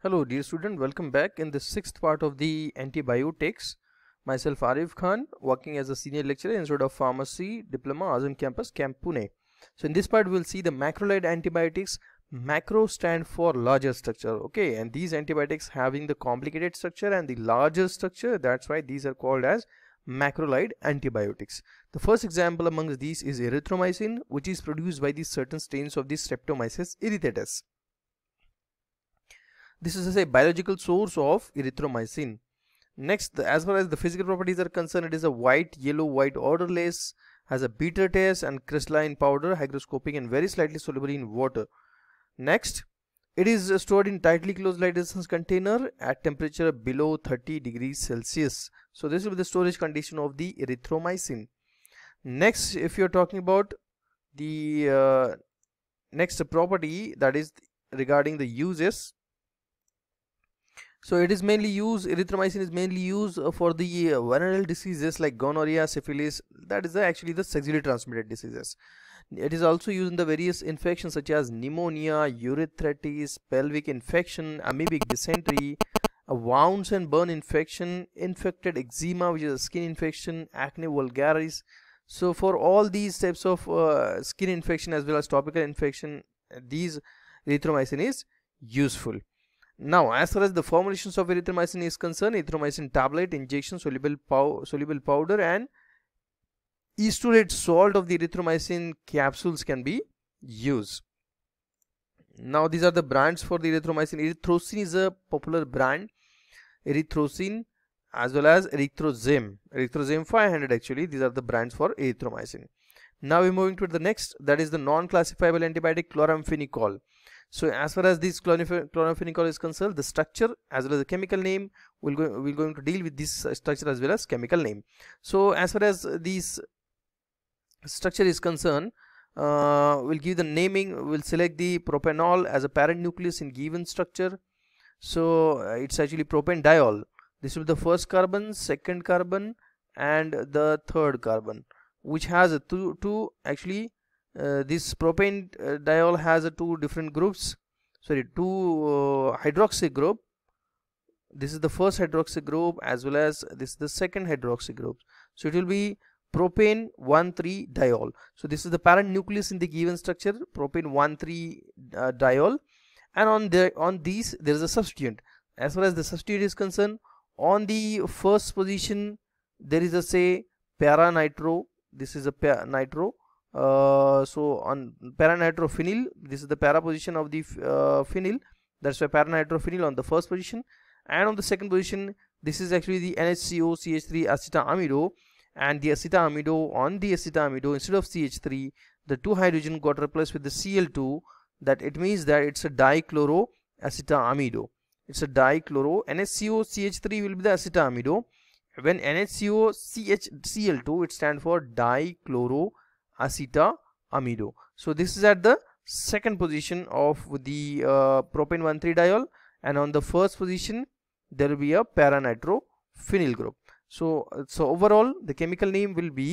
Hello dear student, welcome back in the sixth part of the antibiotics. Myself Arif Khan, working as a senior lecturer in Institute of Pharmacy Diploma Azam Campus, Camp Pune. So in this part we'll see the macrolide antibiotics. Macro stand for larger structure, okay? And these antibiotics having the complicated structure and the larger structure, that's why these are called as macrolide antibiotics. The first example amongst these is erythromycin, which is produced by the certain strains of the Streptomyces irritatus. This is a biological source of erythromycin. Next, as far as the physical properties are concerned, it is a white, yellow, white odorless, has a bitter taste and crystalline powder, hygroscopic and very slightly soluble in water. Next, it is stored in tightly closed light lysis container at temperature below 30 degrees Celsius. So this will be the storage condition of the erythromycin. Next, if you're talking about the uh, next property that is regarding the uses, so it is mainly used, erythromycin is mainly used uh, for the uh, venereal diseases like gonorrhea, syphilis, that is actually the sexually transmitted diseases. It is also used in the various infections such as pneumonia, urethritis, pelvic infection, amoebic dysentery, wounds and burn infection, infected eczema which is a skin infection, acne vulgaris. So for all these types of uh, skin infection as well as topical infection, uh, these erythromycin is useful. Now, as far as the formulations of erythromycin is concerned, erythromycin tablet, injection, soluble, pow soluble powder and esterate salt of the erythromycin capsules can be used. Now, these are the brands for the erythromycin. Erythrocin is a popular brand. Erythrocin as well as erythrozym. Erythrozym 500 actually, these are the brands for erythromycin. Now, we're moving to the next, that is the non-classifiable antibiotic chloramphenicol. So as far as this chlorophenicol is concerned, the structure as well as the chemical name, we'll go, we're going to deal with this uh, structure as well as chemical name. So as far as this structure is concerned, uh, we'll give the naming, we'll select the propanol as a parent nucleus in given structure. So uh, it's actually diol. This will be the first carbon, second carbon and the third carbon which has two, two actually uh, this propane uh, diol has uh, two different groups sorry two uh, hydroxy group this is the first hydroxy group as well as this is the second hydroxy group so it will be propane one three diol so this is the parent nucleus in the given structure propane one three uh, diol and on the on these there is a substituent as far as the substituent is concerned on the first position there is a say para nitro this is a para nitro uh, so on paranitrophenyl this is the para position of the uh, phenyl that's why paranitrophenyl on the first position and on the second position this is actually the NHCO CH3 acetamido and the acetamido on the acetamido instead of CH3 the two hydrogen got replaced with the Cl2 that it means that it's a dichloroacetamido it's a dichloro NHCO CH3 will be the acetamido when NHCO CH Cl2 it stands for dichloro acetamido so this is at the second position of the uh, propane 1,3 diol and on the first position there will be a paranitrophenyl group so uh, so overall the chemical name will be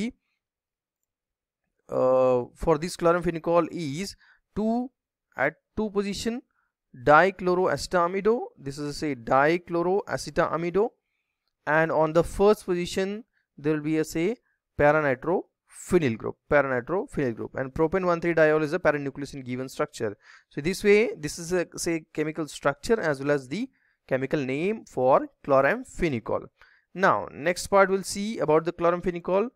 uh, for this chloramphenicol is 2 at 2 position dichloroacetamido this is say dichloroacetamido and on the first position there will be a say paranitro phenyl group paranitrophenyl phenyl group and propane 13 diol is a paranucleus in given structure so this way this is a say chemical structure as well as the chemical name for chloramphenicol now next part we'll see about the chloramphenicol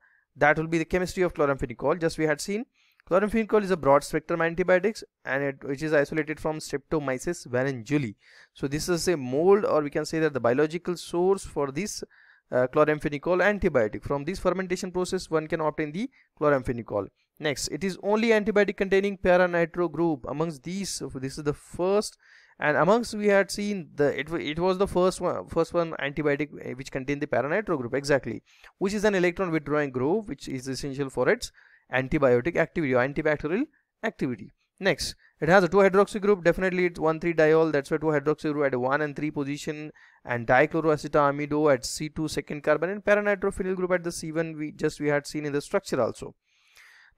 that will be the chemistry of chloramphenicol just we had seen Chloramphenicol is a broad spectrum antibiotics and it which is isolated from Streptomyces meninguli. So this is a mold or we can say that the biological source for this uh, chloramphenicol antibiotic from this fermentation process one can obtain the chloramphenicol next it is only antibiotic containing paranitro group amongst these this is the first and amongst we had seen the it, it was the first one first one antibiotic eh, which contained the paranitro group exactly which is an electron withdrawing group which is essential for its antibiotic activity or antibacterial activity next it has a 2-hydroxy group, definitely it's one three diol that's why 2-hydroxy group at 1 and 3 position and dichloroacetamido at C2 second carbon and paranitrophenyl group at the C1 we just we had seen in the structure also.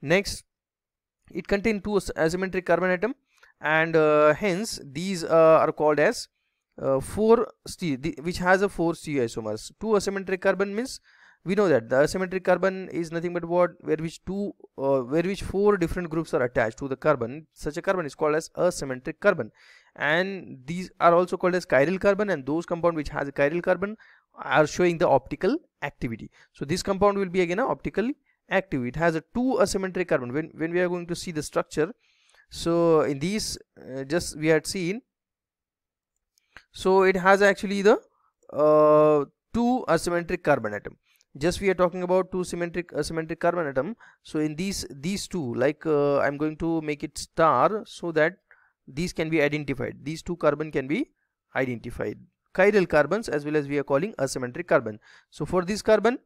Next, it contains two asymmetric carbon atom and uh, hence these uh, are called as uh, 4 C, which has a 4 C isomers. Two asymmetric carbon means we know that the asymmetric carbon is nothing but what where which two uh, where which four different groups are attached to the carbon such a carbon is called as asymmetric carbon and these are also called as chiral carbon and those compound which has a chiral carbon are showing the optical activity so this compound will be again an optical active it has a two asymmetric carbon when when we are going to see the structure so in these uh, just we had seen so it has actually the uh, two asymmetric carbon atom just we are talking about two symmetric uh, symmetric carbon atom so in these these two like uh, i'm going to make it star so that these can be identified these two carbon can be identified chiral carbons as well as we are calling asymmetric carbon so for this carbon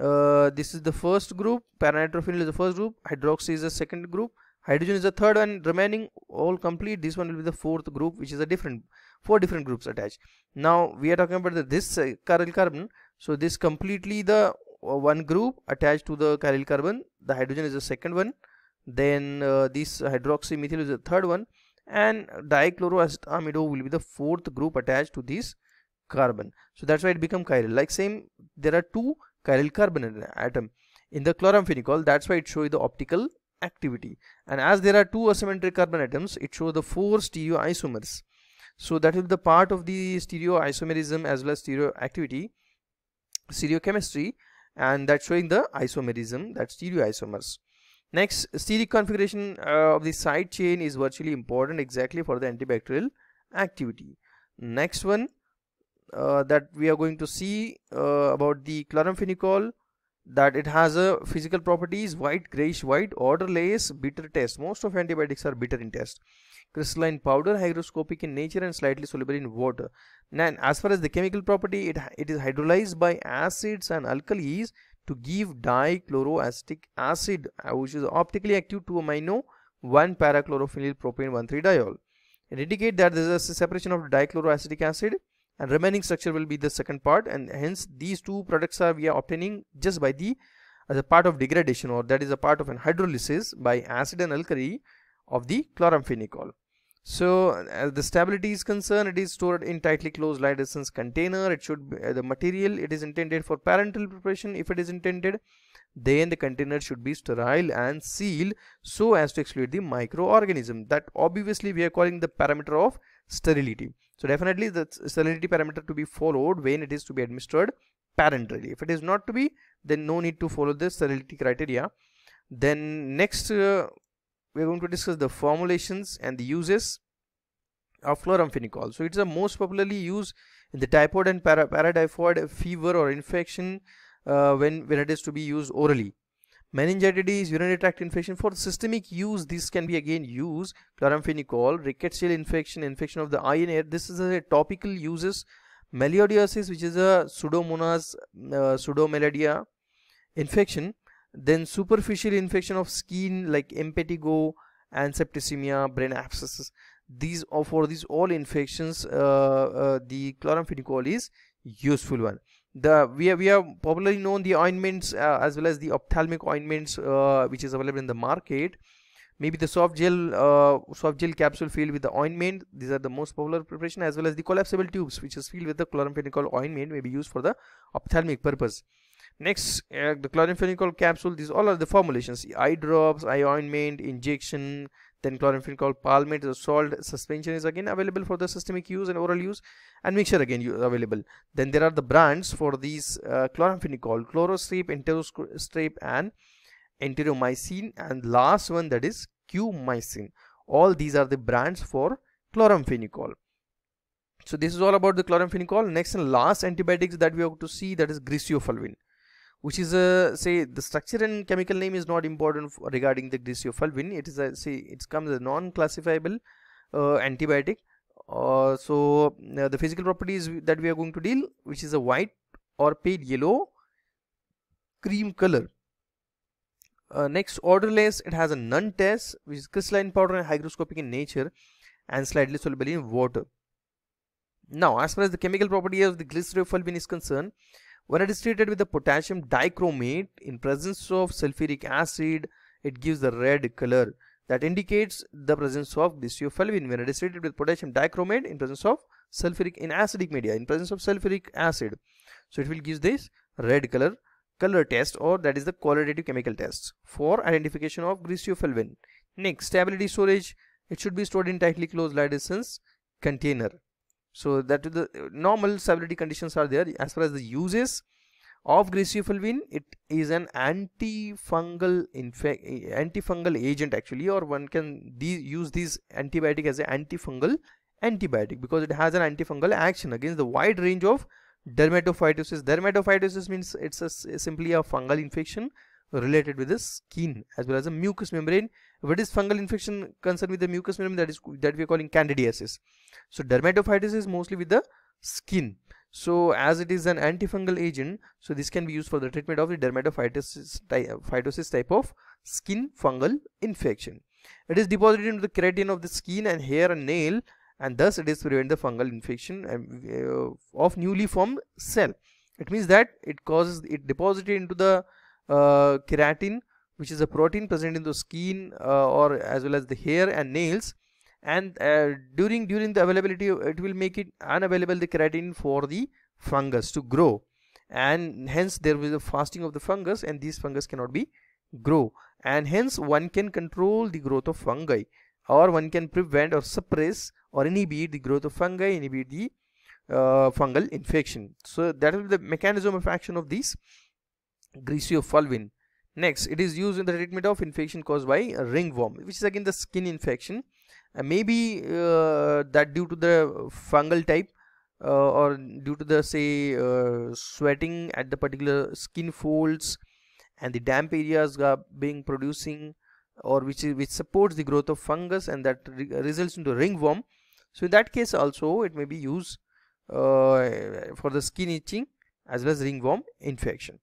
uh, this is the first group paranitrophenyl is the first group hydroxy is the second group hydrogen is the third and remaining all complete this one will be the fourth group which is a different four different groups attached now we are talking about the, this uh, chiral carbon so this completely the uh, one group attached to the chiral carbon the hydrogen is the second one then uh, this hydroxymethyl is the third one and dichloroacetamido will be the fourth group attached to this carbon so that's why it become chiral like same there are two chiral carbon atom in the chloramphenicol that's why it shows the optical activity and as there are two asymmetric carbon atoms it shows the four stereoisomers so that will be the part of the stereoisomerism as well as stereoactivity stereochemistry and that's showing the isomerism that stereoisomers next steric configuration uh, of the side chain is virtually important exactly for the antibacterial activity next one uh, that we are going to see uh, about the chloramphenicol that it has a physical properties white grayish white orderless bitter taste most of antibiotics are bitter in taste crystalline powder hygroscopic in nature and slightly soluble in water and as far as the chemical property it, it is hydrolyzed by acids and alkalis to give dichloroacetic acid uh, which is optically active to amino 1 parachlorophenyl propane 1,3 diol indicate that there is a separation of dichloroacetic acid and remaining structure will be the second part and hence these two products are we are obtaining just by the as a part of degradation or that is a part of an hydrolysis by acid and alkali of the chloramphenicol. So as the stability is concerned it is stored in tightly closed light essence container it should be, uh, the material it is intended for parental preparation if it is intended then the container should be sterile and sealed so as to exclude the microorganism that obviously we are calling the parameter of sterility so definitely the salinity parameter to be followed when it is to be administered parenterally. If it is not to be, then no need to follow the salinity criteria. Then next, uh, we are going to discuss the formulations and the uses of chloramphenicol. So it's the most popularly used in the typhoid and para fever or infection uh, when, when it is to be used orally meningitis, urinary tract infection. For systemic use, this can be again used. Chloramphenicol, rickettsial infection, infection of the eye and ear. This is a topical uses. Melioidosis, which is a pseudomonas uh, pseudomeladia infection. Then superficial infection of skin like impetigo and septicemia, brain abscesses. These for these all infections, uh, uh, the chloramphenicol is useful one the we have, we are popularly known the ointments uh, as well as the ophthalmic ointments uh, which is available in the market maybe the soft gel uh, soft gel capsule filled with the ointment these are the most popular preparation as well as the collapsible tubes which is filled with the chloramphenicol ointment may be used for the ophthalmic purpose next uh, the chloramphenicol capsule these all are the formulations eye drops eye ointment injection then chloramphenicol palmate is salt suspension is again available for the systemic use and oral use and mixture again available. Then there are the brands for these uh, chloramphenicol, chlorostrep, enterostrep and enteromycin and last one that is Q-mycin. All these are the brands for chloramphenicol. So this is all about the chloramphenicol. Next and last antibiotics that we have to see that is griseofulvin which is a uh, say the structure and chemical name is not important regarding the disulfalvin it is a say it comes as non-classifiable uh, antibiotic uh, so uh, the physical properties that we are going to deal which is a white or pale yellow cream color uh, next odorless it has a non test which is crystalline powder and hygroscopic in nature and slightly soluble in water now as far as the chemical property of the glycerophyllene is concerned when it is treated with the potassium dichromate in presence of sulfuric acid, it gives the red color that indicates the presence of glycophenolate. When it is treated with potassium dichromate in presence of sulfuric in acidic media, in presence of sulfuric acid, so it will give this red color color test or that is the qualitative chemical test for identification of glycophenolate. Next, stability storage. It should be stored in tightly closed light distance container so that the normal stability conditions are there as far as the uses of griseofulvin, it is an antifungal infect antifungal agent actually or one can use this antibiotic as an antifungal antibiotic because it has an antifungal action against the wide range of dermatophytosis dermatophytosis means it's a, simply a fungal infection related with the skin as well as the mucous membrane what is fungal infection concerned with the mucous membrane that is that we are calling candidiasis so dermatophytes is mostly with the skin so as it is an antifungal agent so this can be used for the treatment of the dermatophytosis type of skin fungal infection it is deposited into the keratin of the skin and hair and nail and thus it is prevent the fungal infection uh, of newly formed cell it means that it causes it deposited into the uh, keratin which is a protein present in the skin uh, or as well as the hair and nails and uh, during during the availability it will make it unavailable the keratin for the fungus to grow and hence there will be fasting of the fungus and these fungus cannot be grow and hence one can control the growth of fungi or one can prevent or suppress or inhibit the growth of fungi inhibit the uh, fungal infection so that will be the mechanism of action of these Griseofulvin. Next, it is used in the treatment of infection caused by ringworm, which is again the skin infection. Uh, maybe uh, that due to the fungal type uh, or due to the say uh, sweating at the particular skin folds and the damp areas are being producing or which is, which supports the growth of fungus and that re results into ringworm. So in that case also it may be used uh, for the skin itching as well as ringworm infection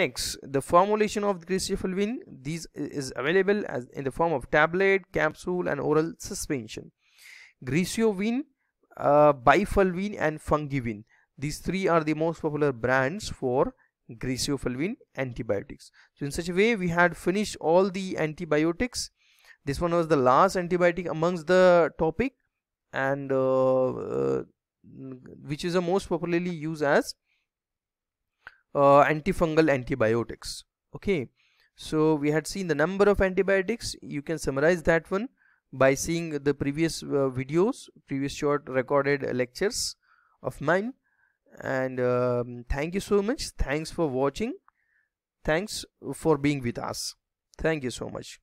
next the formulation of grisafulvin these is available as in the form of tablet capsule and oral suspension grisovin uh, bifulvin and fungivin these three are the most popular brands for grisofulvin antibiotics so in such a way we had finished all the antibiotics this one was the last antibiotic amongst the topic and uh, uh, which is the most popularly used as uh, antifungal antibiotics okay so we had seen the number of antibiotics you can summarize that one by seeing the previous uh, videos previous short recorded lectures of mine and um, thank you so much thanks for watching thanks for being with us thank you so much